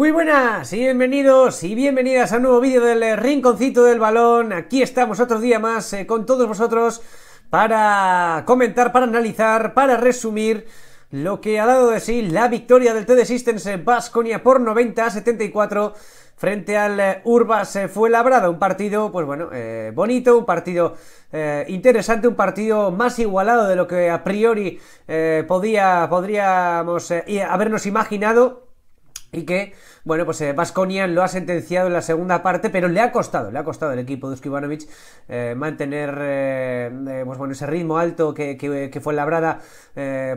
Muy buenas y bienvenidos y bienvenidas a un nuevo vídeo del eh, Rinconcito del Balón. Aquí estamos otro día más eh, con todos vosotros para comentar, para analizar, para resumir lo que ha dado de sí la victoria del TD Systems en Basconia por 90 a 74 frente al eh, Urbas fue labrada. Un partido, pues bueno, bonito, un partido interesante, un partido más igualado de lo que a priori podía, podríamos habernos imaginado. Y que, bueno, pues Vasconia eh, lo ha sentenciado en la segunda parte, pero le ha costado, le ha costado al equipo de Uskibanovic eh, mantener eh, pues, bueno, ese ritmo alto que, fue labrada,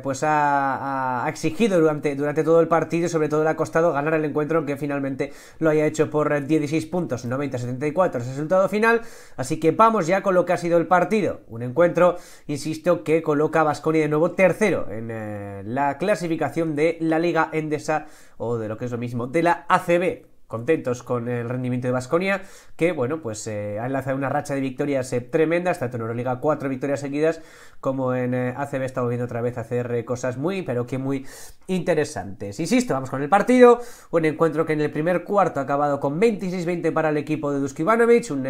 pues ha, exigido durante, durante todo el partido y sobre todo le ha costado ganar el encuentro, aunque finalmente lo haya hecho por 16 puntos, 90-74, el resultado final. Así que vamos ya con lo que ha sido el partido. Un encuentro, insisto, que coloca a Vasconia de nuevo tercero en la clasificación de la Liga Endesa o de lo que es lo mismo, de la ACB. Contentos con el rendimiento de Vasconia que bueno, pues eh, ha enlazado una racha de victorias eh, tremendas, tanto en Euroliga cuatro victorias seguidas, como en eh, ACB estamos viendo otra vez hacer cosas muy, pero que muy interesantes. Insisto, vamos con el partido, un encuentro que en el primer cuarto ha acabado con 26-20 para el equipo de Dusk Ivanovic, un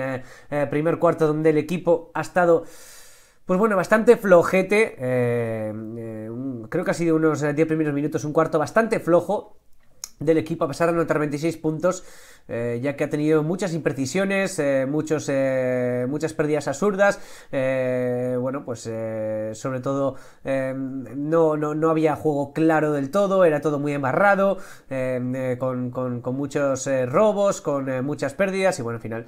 primer cuarto donde el equipo ha estado pues bueno, bastante flojete. creo que ha sido unos 10 primeros minutos, un cuarto bastante flojo del equipo a pesar de anotar 26 puntos, eh, ya que ha tenido muchas imprecisiones, eh, muchos, eh, muchas pérdidas absurdas, bueno, pues sobre todo no, no, no, había juego claro del todo, era todo muy embarrado con, con, con, muchos robos, con muchas pérdidas y bueno, al final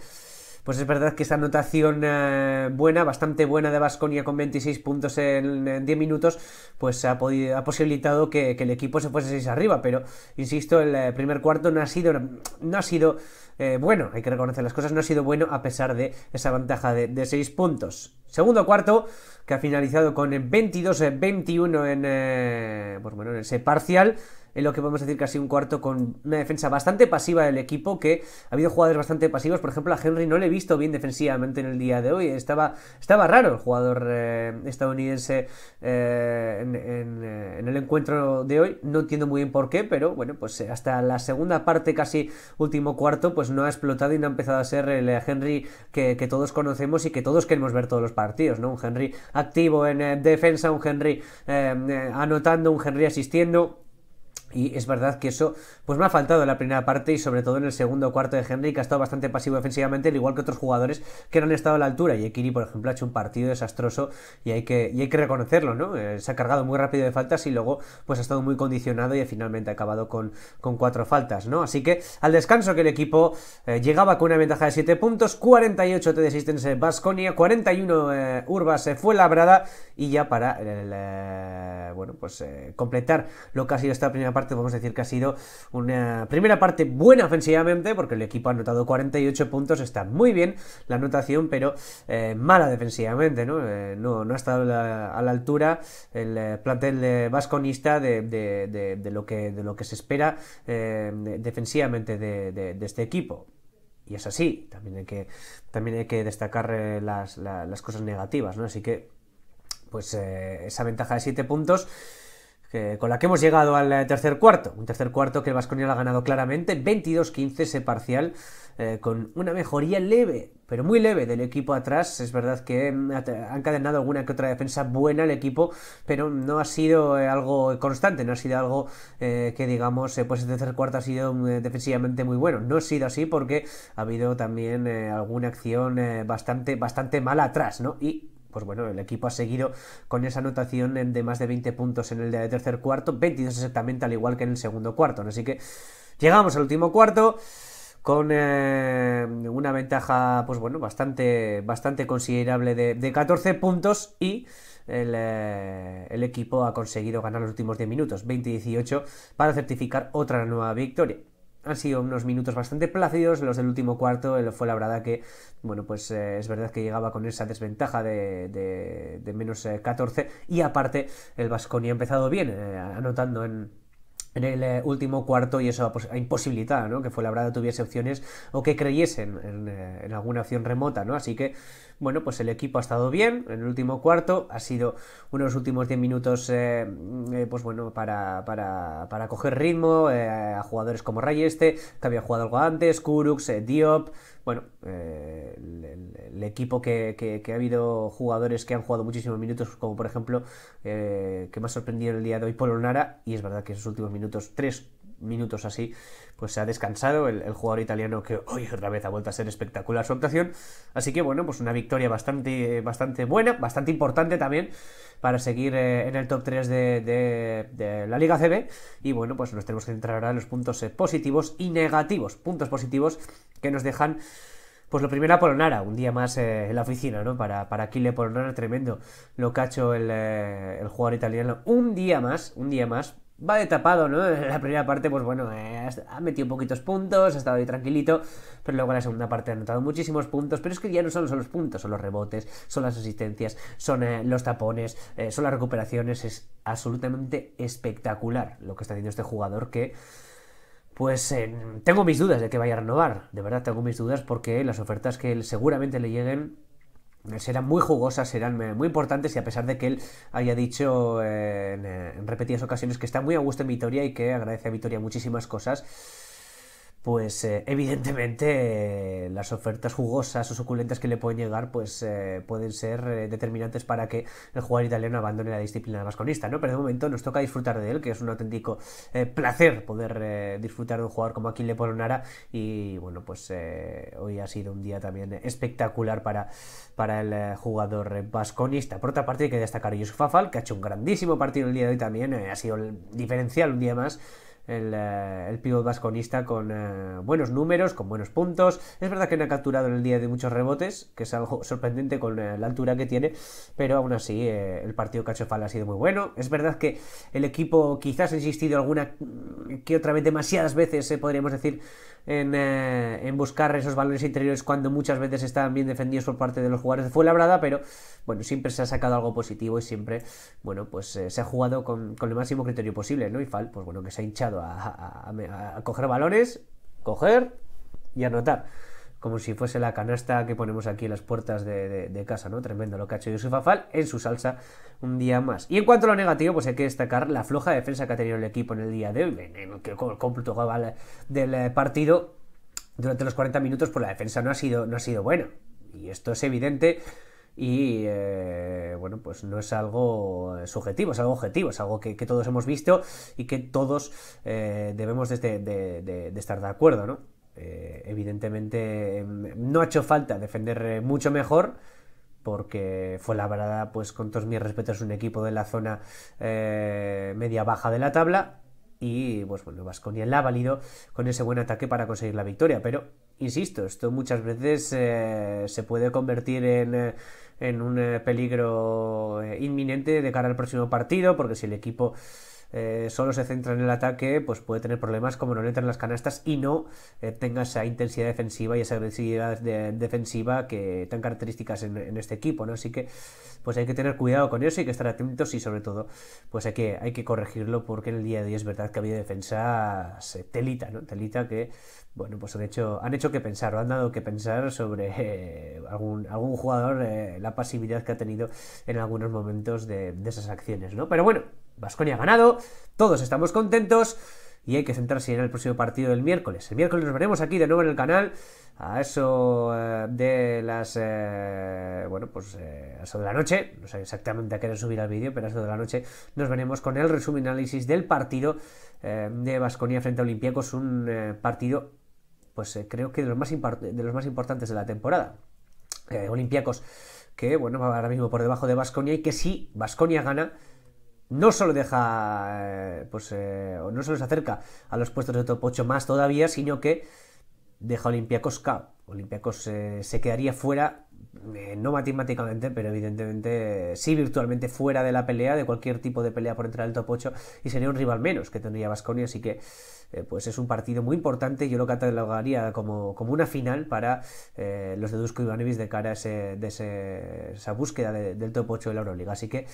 pues es verdad que esa anotación eh, buena, bastante buena de Vasconia con 26 puntos en, 10 minutos, pues ha, podido, ha posibilitado que, el equipo se fuese 6 arriba, pero insisto, el eh, primer cuarto no ha sido, no ha sido eh, bueno, hay que reconocer las cosas, no ha sido bueno a pesar de esa ventaja de, 6 puntos. Segundo cuarto, que ha finalizado con 22-21 en, bueno, en ese parcial en lo que podemos decir casi un cuarto con una defensa bastante pasiva del equipo, que ha habido jugadores bastante pasivos, por ejemplo a Henry no le he visto bien defensivamente en el día de hoy, estaba, estaba raro el jugador eh, estadounidense eh, eh, en, el encuentro de hoy, no entiendo muy bien por qué, pero bueno, pues hasta la segunda parte, casi último cuarto, pues no ha explotado y no ha empezado a ser el Henry que, todos conocemos y que todos queremos ver todos los partidos, ¿no? Un Henry activo en defensa, un Henry anotando, un Henry asistiendo, y es verdad que eso pues me ha faltado en la primera parte y sobre todo en el segundo cuarto de Henry, que ha estado bastante pasivo defensivamente, al igual que otros jugadores que no han estado a la altura. Y Ekiri, por ejemplo, ha hecho un partido desastroso y hay que, hay que reconocerlo, ¿no? Eh, se ha cargado muy rápido de faltas y luego pues ha estado muy condicionado y finalmente ha acabado con, con cuatro faltas, ¿no? Así que al descanso que el equipo eh, llegaba con una ventaja de 7 puntos, 48 de Existence en Basconia, 41 eh, Urba se fue labrada y ya para bueno, pues completar lo que ha sido esta primera parte vamos a decir que ha sido una primera parte buena ofensivamente, porque el equipo ha anotado 48 puntos, está muy bien la anotación, pero eh, mala defensivamente, eh, ¿no? ha estado a la altura el eh, plantel vasconista de, lo que, de lo que se espera defensivamente de este equipo y es así. También hay que, también hay que destacar las, cosas negativas, Así que, pues esa ventaja de 7 puntos con la que hemos llegado al eh, tercer cuarto. Un tercer cuarto que el Vasconia ha ganado claramente, 22-15 ese parcial, eh, con una mejoría leve, pero muy leve del equipo atrás. Es verdad que mm, han encadenado alguna que otra defensa buena el equipo, pero no ha sido eh, algo constante, no ha sido algo que digamos, pues el tercer cuarto ha sido mm, defensivamente muy bueno. No ha sido así porque ha habido también alguna acción bastante, bastante mala atrás, ¿no? Y pues bueno, el equipo ha seguido con esa anotación de más de 20 puntos en el de tercer cuarto, 22 exactamente al igual que en el segundo cuarto. Así que llegamos al último cuarto con eh, una ventaja, pues bueno, bastante, bastante considerable de, 14 puntos y el, eh, el, equipo ha conseguido ganar los últimos 10 minutos, 20-18, para certificar otra nueva victoria han sido unos minutos bastante plácidos. Los del último cuarto el eh, fue la verdad que, bueno, pues eh, es verdad que llegaba con esa desventaja de, menos 14. Eh, y aparte, el Vasconi ha empezado bien, anotando en el último cuarto y eso pues, ha imposibilitado ¿no? que fue Labrada tuviese opciones o que creyesen en, en, alguna opción remota, ¿no? Así que bueno, pues el equipo ha estado bien en el último cuarto, ha sido uno de los últimos 10 minutos, eh, eh, pues bueno, para, para, para coger ritmo eh, a jugadores como Rayeste, que había jugado algo antes, Kurux, Diop, bueno, el, equipo que, que, ha habido jugadores que han jugado muchísimos minutos, como por ejemplo, que me ha sorprendido el día de hoy, Polonara, y es verdad que esos últimos minutos, tres minutos así, pues se ha descansado el, jugador italiano que hoy otra vez ha vuelto a ser espectacular su actuación. Así que bueno, pues una victoria bastante, bastante buena, bastante importante también para seguir eh, en el top 3 de, la Liga CB. Y bueno, pues nos tenemos que centrar ahora en los puntos eh, positivos y negativos. Puntos positivos que nos dejan... Pues lo primero a Polonara, un día más eh, en la oficina, ¿no? Para, para Kile Polonara, tremendo lo que ha hecho el jugador italiano. Un día más, un día más, va de tapado, ¿no? En la primera parte, pues bueno, eh, ha metido poquitos puntos, ha estado ahí tranquilito, pero luego en la segunda parte ha anotado muchísimos puntos, pero es que ya no solo son los puntos, son los rebotes, son las asistencias, son eh, los tapones, eh, son las recuperaciones, es absolutamente espectacular lo que está haciendo este jugador que... Pues tengo mis dudas de que vaya a renovar, de verdad tengo mis dudas porque las ofertas que él seguramente le lleguen eh, serán muy jugosas, serán eh, muy importantes y a pesar de que él haya dicho eh, en, repetidas ocasiones que está muy a gusto en Vitoria y que agradece a Vitoria muchísimas cosas, pues eh, evidentemente eh, las ofertas jugosas o suculentas que le pueden llegar pues eh, pueden ser determinantes para que el jugador italiano abandone la disciplina vasconista, ¿no? Pero de momento nos toca disfrutar de él, que es un auténtico placer poder disfrutar de un jugador como Aquile Polonara y bueno, pues hoy ha sido un día también espectacular para, para el jugador vasconista. Por otra parte hay que destacar a Yusuf Fafal, que ha hecho un grandísimo partido el día de hoy también, ha sido el diferencial un día más el, eh, el pívot vasconista con eh, buenos números, con buenos puntos. Es verdad que no ha capturado en el día de muchos rebotes, que es algo sorprendente con eh, la altura que tiene, pero aún así el partido cachofal ha sido muy bueno. Es verdad que el equipo quizás ha insistido alguna mm, que otra vez, demasiadas veces, podríamos decir, eh, en, buscar esos valores interiores cuando muchas veces estaban bien defendidos por parte de los jugadores de labrada pero bueno, siempre se ha sacado algo positivo y siempre, bueno, pues eh, se ha jugado con, el máximo criterio posible, ¿no? Y Fal, pues bueno, que se ha hinchado a, coger balones, coger y anotar como si fuese la canasta que ponemos aquí en las puertas de, casa, ¿no? Tremendo lo que ha hecho Yusuf Afal en su salsa un día más. Y en cuanto a lo negativo, pues hay que destacar la floja defensa que ha tenido el equipo en el día de hoy, en el, cómputo del eh, partido durante los 40 minutos, pues la defensa no ha sido, no ha sido buena. Y esto es evidente y eh, bueno, pues no es algo eh, subjetivo, es algo objetivo, es algo que, todos hemos visto y que todos debemos de, estar de acuerdo, ¿no? Eh, evidentemente em, no ha hecho falta defender eh, mucho mejor porque fue la verdad, pues con todos mis respetos, un equipo de la zona eh, media-baja de la tabla. Y pues bueno, Vasconia la ha valido con ese buen ataque para conseguir la victoria. Pero, insisto, esto muchas veces se puede convertir en, en un peligro inminente de cara al próximo partido, porque si el equipo eh, solo se centra en el ataque, pues puede tener problemas como no le entran las canastas y no eh, tenga esa intensidad defensiva y esa agresividad defensiva que tan características en, este equipo, ¿no? Así que pues hay que tener cuidado con eso, hay que estar atentos y sobre todo pues hay que, hay que corregirlo porque en el día de hoy es verdad que ha habido defensas telita, que bueno, pues han hecho, han hecho que pensar o han dado que pensar sobre eh, algún, algún jugador, la pasividad que ha tenido en algunos momentos de, de esas acciones, ¿no? Pero bueno, Vasconia ha ganado, todos estamos contentos y hay que centrarse en el próximo partido del miércoles. El miércoles nos veremos aquí de nuevo en el canal a eso eh, de las eh, bueno pues eh, a eso de la noche no sé exactamente a qué hora subir el vídeo pero a eso de la noche nos veremos con el resumen análisis del partido de Vasconia frente a Olympiacos un partido pues creo que de los más de los más importantes de la temporada Olympiacos que bueno va ahora mismo por debajo de Vasconia y que si Vasconia gana no solo deja, eh, pues, eh, no solo se acerca a los puestos de top 8 más todavía, sino que deja Olympiacos K. Olympiacos eh, se quedaría fuera, no matemáticamente, pero evidentemente sí virtualmente fuera de la pelea, de cualquier tipo de pelea por entrar al top 8, y sería un rival menos que tendría Vasconia, así que eh, pues es un partido muy importante, yo lo catalogaría como, como una final para eh, los de Dusko Ivanovic de cara a ese, de esa búsqueda del top 8 de la Euroliga. Así que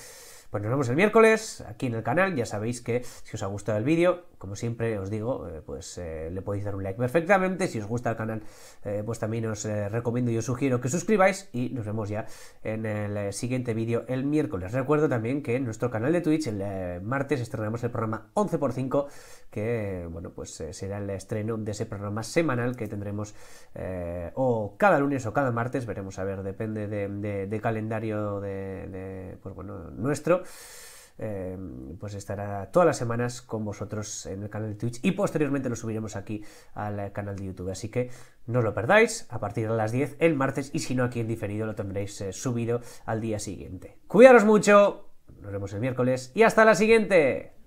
pues nos vemos el miércoles aquí en el canal. Ya sabéis que si os ha gustado el vídeo, como siempre os digo, eh, pues le podéis dar un like perfectamente. Si os gusta el canal, pues también os recomiendo y os sugiero que suscribáis. Y nos vemos ya en el siguiente vídeo el miércoles. Recuerdo también que en nuestro canal de Twitch el martes estrenamos el programa 11x5 que, bueno, pues eh, será el estreno de ese programa semanal que tendremos eh, o cada lunes o cada martes, veremos a ver, depende de, calendario de, pues nuestro. Eh, pues estará todas las semanas con vosotros en el canal de Twitch y posteriormente lo subiremos aquí al canal de YouTube. Así que no os lo perdáis a partir de las 10 el martes y si no aquí en diferido lo tendréis subido al día siguiente. Cuidaros mucho, nos vemos el miércoles y hasta la siguiente.